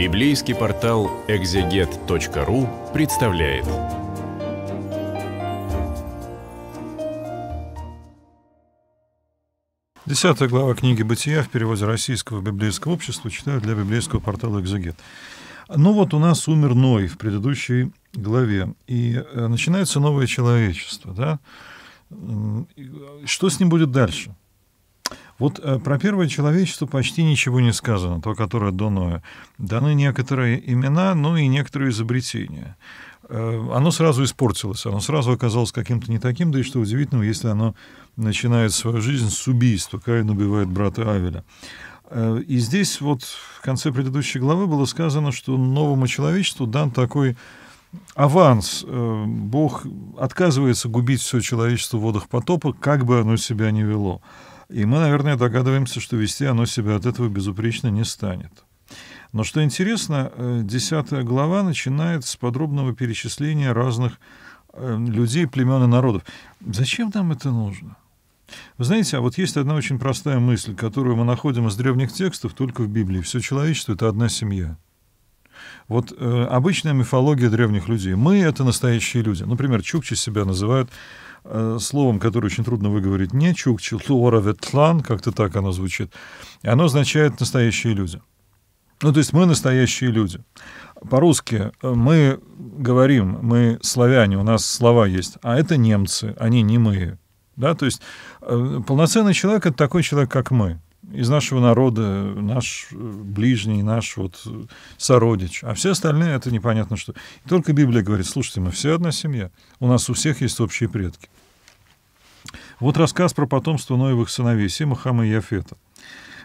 Библейский портал exeget.ru представляет. Десятая глава книги «Бытия» в переводе российского библейского общества читают для библейского портала «Экзегет». Ну вот у нас умер Ной в предыдущей главе, и э, начинается новое человечество, да? Э, что с ним будет дальше? Вот э, про первое человечество почти ничего не сказано, то, которое до Ноя. Даны некоторые имена, ну и некоторые изобретения. Э, оно сразу испортилось, оно сразу оказалось каким-то не таким, да и что удивительного, если оно начинает свою жизнь с убийства. Каин убивает брата Авеля. Э, и здесь вот в конце предыдущей главы было сказано, что новому человечеству дан такой аванс. Бог отказывается губить все человечество в водах потопа, как бы оно себя ни вело. И мы, наверное, догадываемся, что вести оно себя от этого безупречно не станет. Но что интересно, э, десятая глава начинает с подробного перечисления разных э, людей, племен и народов. Зачем нам это нужно? Вы знаете, а вот есть одна очень простая мысль, которую мы находим из древних текстов только в Библии. Все человечество — это одна семья. Вот э, обычная мифология древних людей. Мы — это настоящие люди. Например, чукчи себя называют Э, словом, которое очень трудно выговорить, не чукчилуораветлан, как-то так оно звучит. Оно означает «настоящие люди». Ну, то есть мы настоящие люди. По-русски э, мы говорим, мы славяне, у нас слова есть, а это немцы, они не мы. Да? То есть э, полноценный человек — это такой человек, как мы из нашего народа, наш э, ближний, наш вот сородич, а все остальные это непонятно что. И только Библия говорит, слушайте, мы все одна семья, у нас у всех есть общие предки. Вот рассказ про потомство Ноевых сыновей Сима, Хама и Яфета.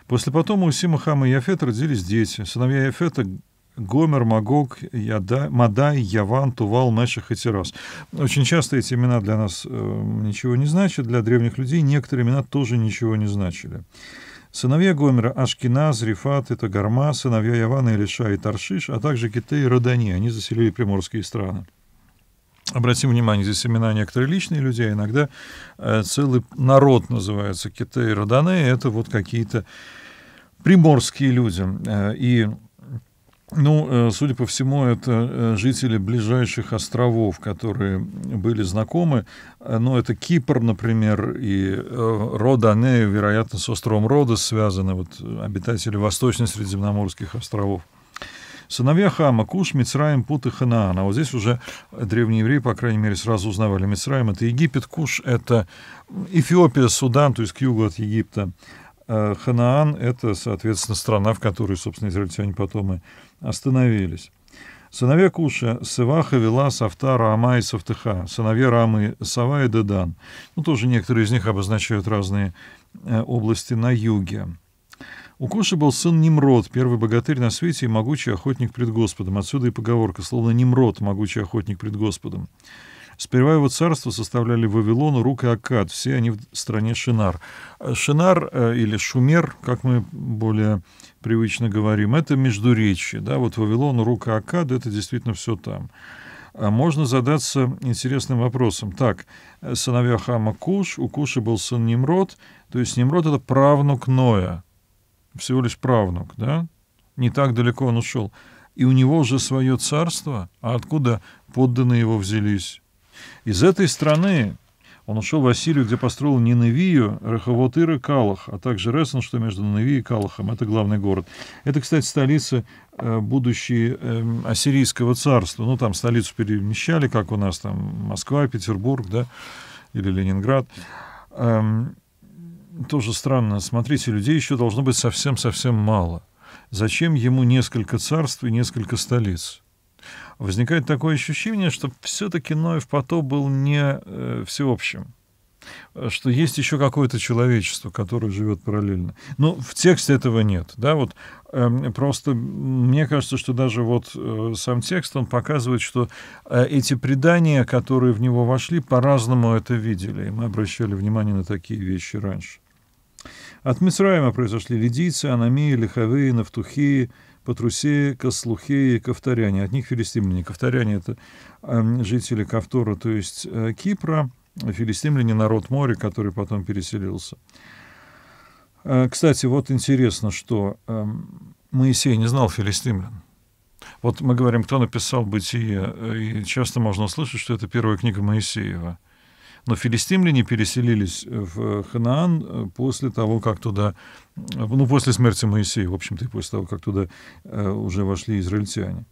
После потома у Сима, Хама и Яфета родились дети. Сыновья Яфета Гомер, Магог, Яда, Мадай, Яван, Тувал, Мешах и Тирас. Очень часто эти имена для нас э, ничего не значат, для древних людей некоторые имена тоже ничего не значили. Сыновья Гомера – Ашкиназ, Рифат, это Гарма, сыновья Явана, Илиша и Таршиш, а также Киты и Родани, они заселили приморские страны. Обратим внимание, здесь имена некоторые личные людей, а иногда э, целый народ называется Китай и Родане, это вот какие-то приморские люди. Э, и ну, э, судя по всему, это э, жители ближайших островов, которые были знакомы. Э, ну, это Кипр, например, и Родане, вероятно, с островом Родос связаны вот обитатели восточно-средиземноморских островов. Сыновья Хама, Куш, Мицраим, Пут и Ханаан. А вот здесь уже древние евреи, по крайней мере, сразу узнавали. Мицраим — это Египет, Куш — это Эфиопия, Судан, то есть к югу от Египта. Ханаан — это, соответственно, страна, в которой, собственно, израильтяне потом и остановились. Сыновья Куша — Сываха, вела, Авта, Раама и Савтыха. Сыновья Рамы — Сава и Дедан. Ну, тоже некоторые из них обозначают разные э, области на юге. У Куши был сын Немрод, первый богатырь на свете и могучий охотник пред Господом. Отсюда и поговорка, словно Немрод — могучий охотник пред Господом. Сперва его царство составляли Вавилон, Рук и Акад. Все они в стране Шинар. Шинар э, или Шумер, как мы более привычно говорим, это междуречье. Да? Вот Вавилон, Рук и Акад — это действительно все там. А можно задаться интересным вопросом. Так, э, сыновья Хама Куш, у Куша был сын Немрод, то есть Немрод — это правнук Ноя, всего лишь правнук, да? Не так далеко он ушел. И у него уже свое царство, а откуда подданные его взялись? Из этой страны он ушел в Ассирию, где построил Ниневию, Рахавотыр и Калах, а также Ресен, что между Ниневией и Калахом. Это главный город. Это, кстати, столица э, будущей эм, ассирийского царства. Ну, там столицу перемещали, как у нас там Москва, Петербург, да, или Ленинград. Эм, тоже странно. Смотрите, людей еще должно быть совсем-совсем мало. Зачем ему несколько царств и несколько столиц? возникает такое ощущение, что все-таки Ноев потоп был не э, всеобщим э, что есть еще какое-то человечество, которое живет параллельно. Но в тексте этого нет. Да? Вот, э, просто мне кажется, что даже вот э, сам текст, он показывает, что э, эти предания, которые в него вошли, по-разному это видели. И мы обращали внимание на такие вещи раньше. От Мисраима произошли лидийцы, анамии, лиховые, нафтухии, патрусеи, каслухеи, кавторяне. От них филистимляне. Кавторяне это эм, жители Кавтора, то есть э, Кипра. Филистимляне — народ моря, который потом переселился. Э, кстати, вот интересно, что эм, Моисей не знал филистимлян. Вот мы говорим, кто написал «Бытие», э, и часто можно услышать, что это первая книга Моисеева — но филистимляне переселились э, в э, Ханаан э, после того, как туда, ну, после смерти Моисея, в общем-то, и после того, как туда уже вошли израильтяне.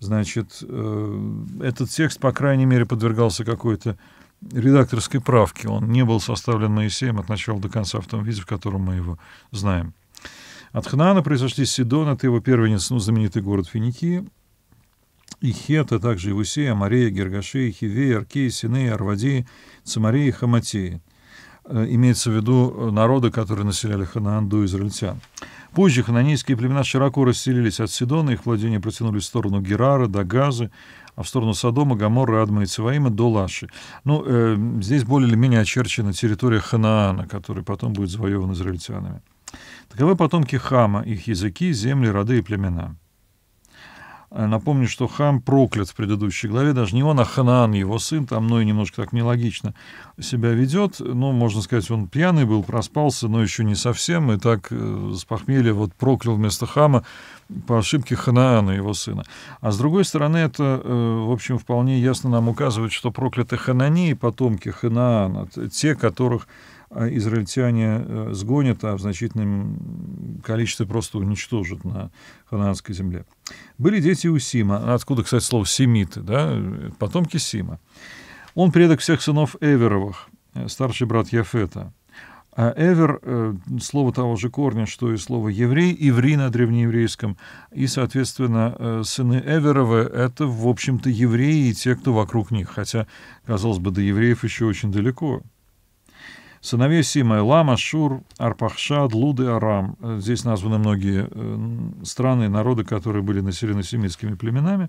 Значит, этот текст, по крайней мере, подвергался какой-то редакторской правке. Он не был составлен Моисеем от начала до конца в том виде, в котором мы его знаем. От Ханаана произошли Сидон, это его первенец, ну, знаменитый город Финикии, и Хет, а также Ивусея, Мария, Гергаши, Хиви, Арки, Сины, Арвади, Цамари и Хамати. Э, имеется в виду э, народы, которые населяли Ханаан до израильтян. Позже хананейские племена широко расселились от Сидона, их владения протянулись в сторону Герара, до Газы, а в сторону Содома, Гаморра, Адма и Циваима до Лаши. Ну, э, здесь более или менее очерчена территория Ханаана, которая потом будет завоевана израильтянами. Таковы потомки Хама, их языки, земли, роды и племена. Э, напомню, что хам проклят в предыдущей главе, даже не он, а Ханаан, его сын, там, ну и немножко так нелогично себя ведет. Ну, можно сказать, он пьяный был, проспался, но еще не совсем, и так э, с похмелья вот проклял вместо хама по ошибке Ханаана, его сына. А с другой стороны, это, э, в общем, вполне ясно нам указывает, что прокляты Ханани и потомки Ханаана, те, которых израильтяне сгонят, а в значительном количество просто уничтожит на ханаанской земле. Были дети у Сима, откуда, кстати, слово семиты, да, потомки Сима. Он предок всех сынов Эверовых, э, старший брат Яфета. А Эвер э, — слово того же корня, что и слово «еврей», «еври» на древнееврейском. И, соответственно, э, сыны Эверова — это, в общем-то, евреи и те, кто вокруг них. Хотя, казалось бы, до евреев еще очень далеко. Сыновей Сима — Лама, Шур, Арпахшад, Луд Арам. Э, здесь названы многие э, страны и народы, которые были населены семитскими племенами.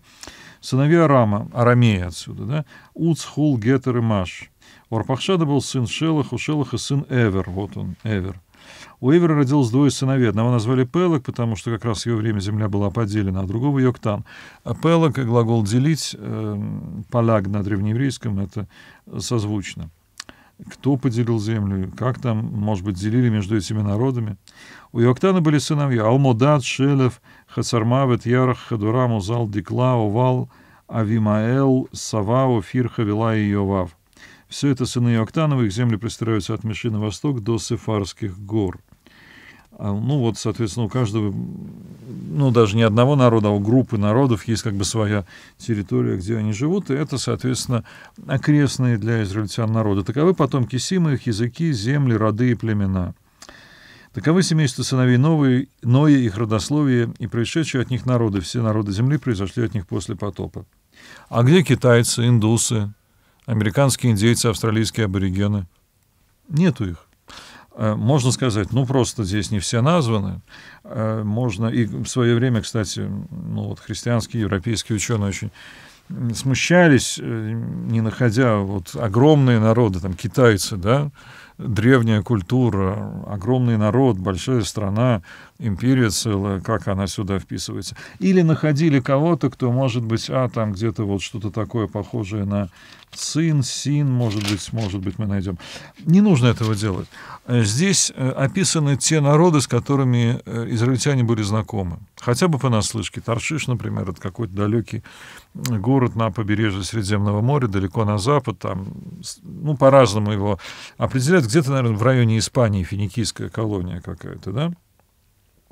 Сыновей Арама, Арамея отсюда, да? Уц, Хул, Гетер и Маш. У Арпахшада был сын Шелах, у Шелаха сын Эвер. Вот он, Эвер. У Эвера родилось двое сыновей. Одного назвали Пелок, потому что как раз в его время земля была поделена, а другого — Йоктан. А Пелок, глагол «делить», э, «поляг» на древнееврейском — это созвучно кто поделил землю, как там, может быть, делили между этими народами. У Иоктана были сыновья Алмодад, Шелев, Хасармавет, Ярах, Хадурам, Узал, Декла, Увал, Авимаэл, Сава, Офир, Хавила и Йовав. Все это сыны Иоктановы, земли пристраиваются от Миши на восток до Сефарских гор. А, ну вот, соответственно, у каждого, ну даже не одного народа, а у группы народов есть как бы своя территория, где они живут, и это, соответственно, окрестные для израильтян народы. Таковы потомки Сима, их языки, земли, роды и племена. Таковы семейства сыновей Новые, Ноя, их родословие и происшедшие от них народы. Все народы земли произошли от них после потопа. А где китайцы, индусы, американские индейцы, австралийские аборигены? Нету их. Э, можно сказать, ну просто здесь не все названы. Э, можно, и в свое время, кстати, ну вот христианские, европейские ученые очень смущались, э, не находя вот огромные народы, там китайцы, да, древняя культура, огромный народ, большая страна, империя целая, как она сюда вписывается. Или находили кого-то, кто, может быть, а, там где-то вот что-то такое похожее на сын, син, может быть, может быть, мы найдем. Не нужно этого делать. Здесь э, описаны те народы, с которыми э, израильтяне были знакомы. Хотя бы понаслышке. Таршиш, например, это какой-то далекий город на побережье Средиземного моря, далеко на запад, там, ну, по-разному его определяют где-то, наверное, в районе Испании финикийская колония какая-то, да?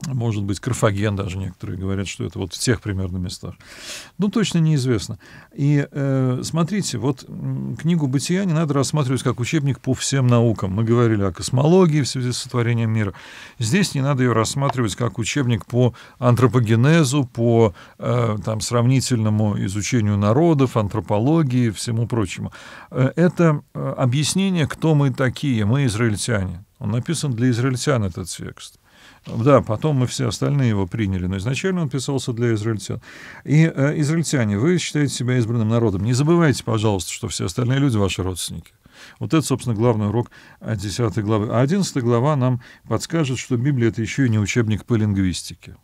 может быть, Карфаген даже некоторые говорят, что это вот в тех примерно местах. Ну, точно неизвестно. И э, смотрите, вот книгу «Бытия» не надо рассматривать как учебник по всем наукам. Мы говорили о космологии в связи с сотворением мира. Здесь не надо ее рассматривать как учебник по антропогенезу, по э, там, сравнительному изучению народов, антропологии, всему прочему. Э, это э, объяснение, кто мы такие, мы израильтяне. Он написан для израильтян этот текст. Да, потом мы все остальные его приняли, но изначально он писался для израильтян. И э, израильтяне, вы считаете себя избранным народом. Не забывайте, пожалуйста, что все остальные люди ваши родственники. Вот это, собственно, главный урок от 10 главы. А 11 глава нам подскажет, что Библия — это еще и не учебник по лингвистике.